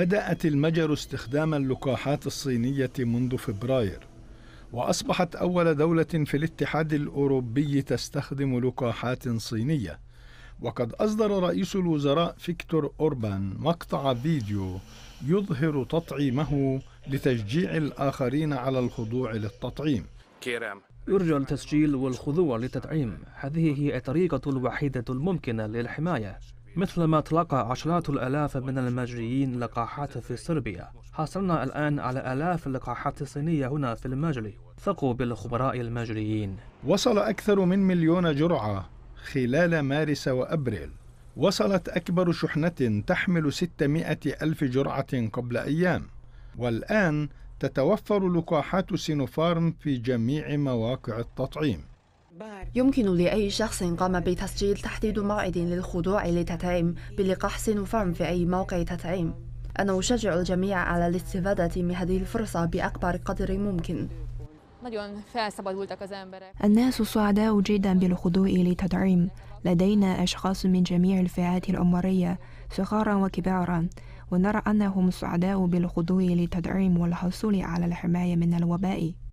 بدأت المجر استخدام اللقاحات الصينية منذ فبراير وأصبحت أول دولة في الاتحاد الأوروبي تستخدم لقاحات صينية وقد أصدر رئيس الوزراء فيكتور أوربان مقطع فيديو يظهر تطعيمه لتشجيع الآخرين على الخضوع للتطعيم يرجى التسجيل والخضوع للتطعيم هذه هي الطريقة الوحيدة الممكنة للحماية مثلما تلقى عشرات الآلاف من المجريين لقاحات في صربيا حصلنا الآن على آلاف اللقاحات الصينية هنا في المجري ثقوا بالخبراء المجريين وصل أكثر من مليون جرعة خلال مارس وأبريل وصلت أكبر شحنة تحمل 600 ألف جرعة قبل أيام والآن تتوفر لقاحات سينوفارم في جميع مواقع التطعيم يمكن لأي شخص قام بتسجيل تحديد موعد للخضوع لتطعيم بلقاح سينوفارم في أي موقع تطعيم أنا أشجع الجميع على الاستفادة من هذه الفرصة بأكبر قدر ممكن الناس سعداء جدا بالخضوع لتطعيم لدينا أشخاص من جميع الفئات العمرية صغارا وكبارا ونرى أنهم سعداء بالخضوع للتدعيم والحصول على الحماية من الوباء